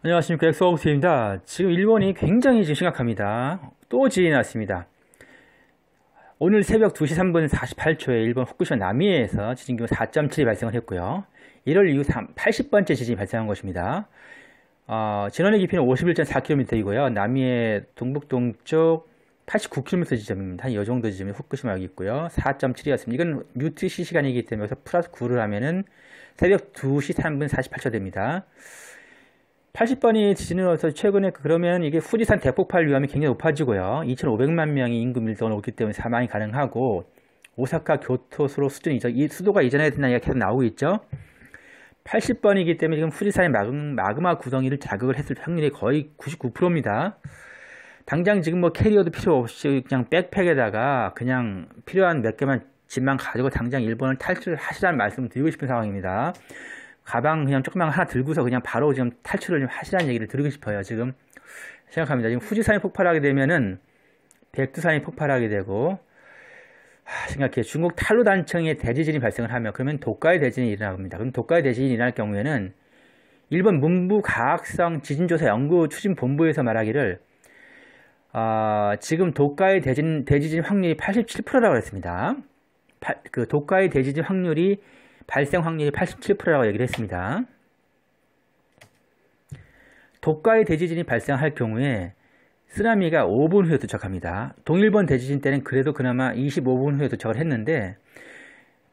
안녕하십니까 엑소하우스입니다 지금 일본이 굉장히 지금 심각합니다 또 지진이 났습니다 오늘 새벽 2시 3분 48초에 일본 후쿠시마 남해에서 지진 규모 4.7이 발생을 했고요 1월 이후 80번째 지진이 발생한 것입니다 어, 진원의 깊이는 51.4km이고요 남해 동북동쪽 89km 지점입니다 이 정도 지점이 후쿠시마 여기 있고요 4.7이었습니다 이건 u 트시 시간이기 때문에 여기서 플러스 9를 하면은 새벽 2시 3분 48초 됩니다 80번이 지진으로서 최근에 그러면 이게 후지산 대폭발 위험이 굉장히 높아지고요. 2,500만 명이 임금 밀도가 높기 때문에 사망이 가능하고 오사카 교토수로 수준 이전, 이 수도가 이전해야 된다는 이야기가 계속 나오고 있죠. 80번이기 때문에 지금 후지산의 마그마 구덩이를 자극을 했을 확률이 거의 99%입니다. 당장 지금 뭐 캐리어도 필요 없이 그냥 백팩에다가 그냥 필요한 몇 개만 집만 가지고 당장 일본을 탈출하시라는 말씀을 드리고 싶은 상황입니다. 가방 그냥 조금만 하나 들고서 그냥 바로 지금 탈출을 좀 하시라는 얘기를 드리고 싶어요. 지금 생각합니다. 지금 후지산이 폭발하게 되면은 백두산이 폭발하게 되고 하, 생각해 중국 탈루 단층에 대지진이 발생을 하면 그러면 도가의대진이 일어납니다. 그럼 도가의대진이 일어날 경우에는 일본 문부과학성 지진조사 연구 추진 본부에서 말하기를 어, 지금 도가의 대진, 대지진 확률이 87%라고 했습니다. 파, 그도가의 대지진 확률이 발생 확률이 87%라고 얘기를 했습니다. 독가의 대지진이 발생할 경우에 쓰나미가 5분 후에 도착합니다. 동일본 대지진 때는 그래도 그나마 25분 후에 도착을 했는데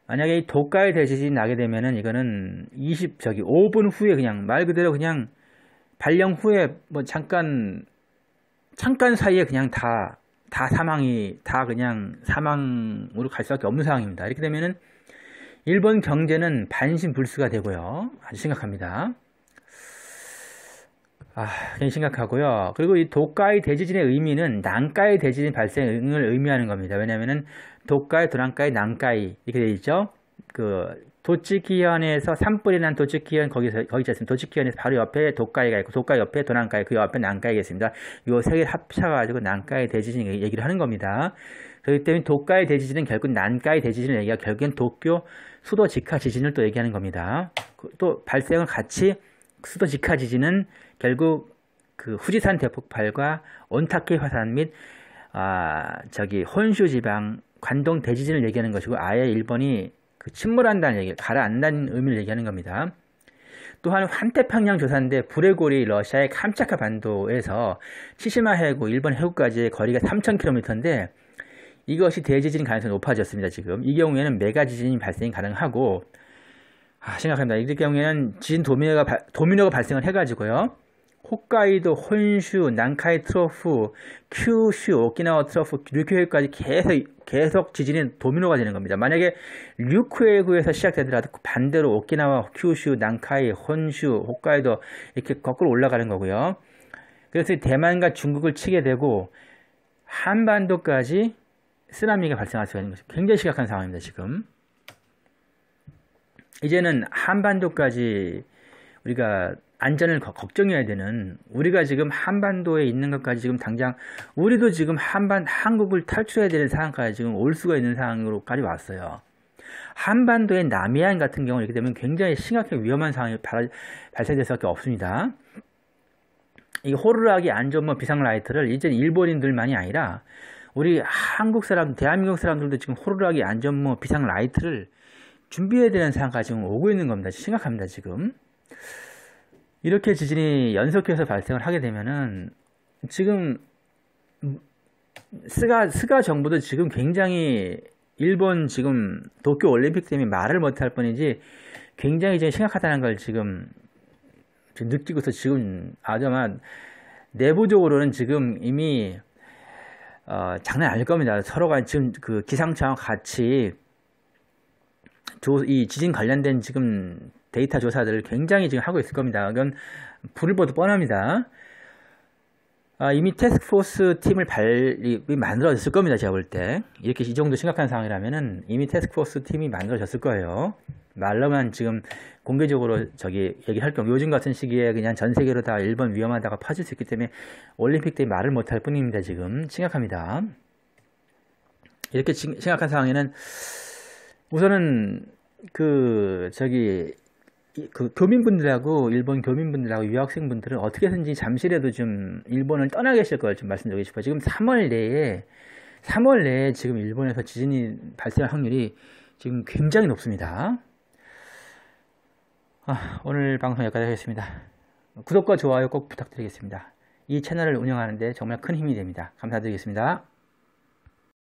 만약에 이 도가의 대지진이 나게 되면은 이거는 20 저기 5분 후에 그냥 말 그대로 그냥 발령 후에 뭐 잠깐 잠깐 사이에 그냥 다다 다 사망이 다 그냥 사망으로 갈 수밖에 없는 상황입니다. 이렇게 되면은 일본 경제는 반신불수가 되고요. 아주 심각합니다. 아, 굉장히 심각하고요. 그리고 이도가이 대지진의 의미는 난가이 대지진 발생을 의미하는 겁니다. 왜냐면은 하도가이도난가이난가이 이렇게 되어 있죠. 그 도치기현에서 산불이난 도치기현 거기서 거기 있습니다. 도치기현에서 바로 옆에 독가이가 있고 독가 옆에 도난가이 그 옆에 난가이가 있습니다. 요 세개를 합쳐가지고 난가이 대지진 얘기를 하는 겁니다. 그렇기 때문에 독가이 대지진은 결국 난가이 대지진을 얘기하고 결국엔 도쿄 수도 직하 지진을 또 얘기하는 겁니다. 그 또 발생을 같이 수도 직하 지진은 결국 그 후지산 대폭발과 온타케 화산 및 아, 저기 혼슈 지방 관동 대지진을 얘기하는 것이고 아예 일본이 그 침몰한다는 얘기, 가라앉는 의미를 얘기하는 겁니다. 또한 환태평양 조사인데 불의 고리 러시아의 캄차카 반도에서 치시마 해구 일본 해구까지의 거리가 3,000km인데 이것이 대지진 가능성이 높아졌습니다. 지금 이 경우에는 메가 지진이 발생이 가능하고 아, 생각합니다. 이 경우에는 지진 도미노가 도미노가 발생을 해가지고요. 홋카이도, 혼슈, 난카이 트로프, 큐슈, 오키나와 트로프, 류큐해까지 계속 계속 지진이 도미노가 되는 겁니다. 만약에 류큐해구에서 시작되더라도 반대로 오키나와, 큐슈, 난카이, 혼슈, 홋카이도 이렇게 거꾸로 올라가는 거고요. 그래서 대만과 중국을 치게 되고 한반도까지 쓰나미가 발생할 수가 있는 것이 굉장히 심각한 상황입니다. 지금 이제는 한반도까지 우리가 안전을 걱정해야 되는 우리가 지금 한반도에 있는 것까지 지금 당장 우리도 지금 한반 한국을 탈출해야 되는 상황까지 지금 올 수가 있는 상황으로까지 왔어요. 한반도의 남해안 같은 경우 이렇게 되면 굉장히 심각하게 위험한 상황이 발, 발생될 수밖에 없습니다. 이 호루라기 안전모 비상라이트를 이제 일본인들만이 아니라 우리 한국 사람, 대한민국 사람들도 지금 호루라기 안전모 비상라이트를 준비해야 되는 상황까지 지금 오고 있는 겁니다. 심각합니다, 지금. 이렇게 지진이 연속해서 발생을 하게 되면은 지금 스가 스가 정부도 지금 굉장히 일본 지금 도쿄 올림픽 때문에 말을 못할 뿐이지 굉장히 이제 심각하다는 걸 지금 느끼고서 지금 아저만 내부적으로는 지금 이미 어, 장난 아닐 겁니다. 서로가 지금 그 기상청 같이 조, 이 지진 관련된 지금 데이터 조사들을 굉장히 지금 하고 있을 겁니다. 이건 불을 보도 뻔합니다. 아, 이미 테스크포스 팀을 발, 이, 만들어졌을 겁니다. 제가 볼 때. 이렇게 이 정도 심각한 상황이라면은 이미 테스크포스 팀이 만들어졌을 거예요. 말로만 지금 공개적으로 저기 얘기할 경우 요즘 같은 시기에 그냥 전 세계로 다 일본 위험하다가 퍼질 수 있기 때문에 올림픽 때 말을 못 할 뿐입니다. 지금 심각합니다. 이렇게 심각한 상황에는 우선은 그 저기 그 교민분들하고 일본 교민분들하고 유학생분들은 어떻게든지 잠시라도 좀 일본을 떠나 계실 걸 좀 말씀드리고 싶어요. 지금 3월 내에 3월 내에 지금 일본에서 지진이 발생할 확률이 지금 굉장히 높습니다. 아, 오늘 방송 여기까지 하겠습니다. 구독과 좋아요 꼭 부탁드리겠습니다. 이 채널을 운영하는데 정말 큰 힘이 됩니다. 감사드리겠습니다.